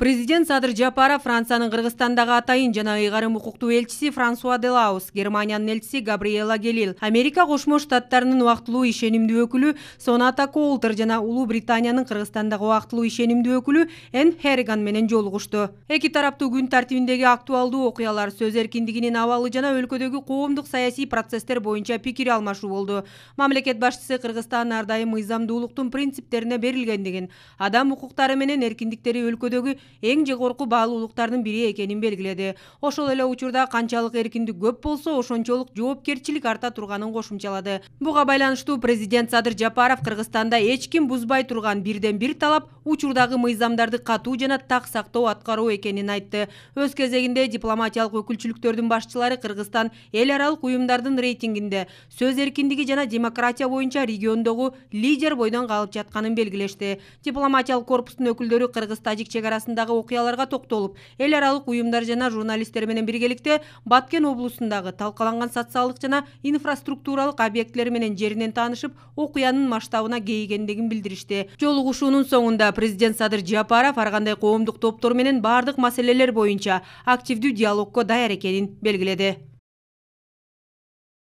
президент садыр жапаров франциянын кыргызстандагы атайын жана ыйгарым укуктуу элчиси франсуа де лаус германиянын элчиси габриэлла гелил америка кошмо штаттарынын убактылуу ишенимдүү өкүлү соната колтер жана улуу британиянын кыргызстандагы убактылуу ишенимдүү өкүлү эн херриган менен жолугушту эки тараптуу күн тартибиндеги актуалдуу окуялар сөз эркиндигинин абалы жана өлкөдөгү коомдук саясий процесстер боюнча пикир алмашуу болду мамлекет башчысы кыргызстан ар дайым мыйзамдуулуктун принциптерине берилгендигин адам укуктары менен эркиндиктери өлкөдөгү эң жогорку баалуулуктардын бири экенин белгиледи ошол эле учурда канчалык эркиндик көп болсо ошончолук жоопкерчилик арта турганын кошумчалады буга байланыштуу президент садыр жапаров кыргызстанда эч ким бузбай турган бирден бир талап учурдагы мыйзамдарды катуу жана так сактоо аткаруу экенин айтты өз кезегинде дипломатиялык өкүлчүлүктөрдүн башчылары кыргызстан эл аралык уюмдардын рейтингинде сөз эркиндиги жана демократия боюнча региондогу лидер бойдон калып жатканын белгилешти дипломатиялык корпустун өкүлдөрү кыргыз тажик чек арасындагы окуяларга токтолуп эл аралык уюмдар жана журналисттер менен биргеликте баткен облусундагы талкаланган социалдык жана инфраструктуралык объектилер менен жеринен таанышып окуянын масштабына кейигендигин билдиришти жолугушуунун соңунда президент садыр жапаров ар қоғымдық коомдук топтор менен бардық маселелер бойынша активдүү диалогко даяр экенин белгіледі.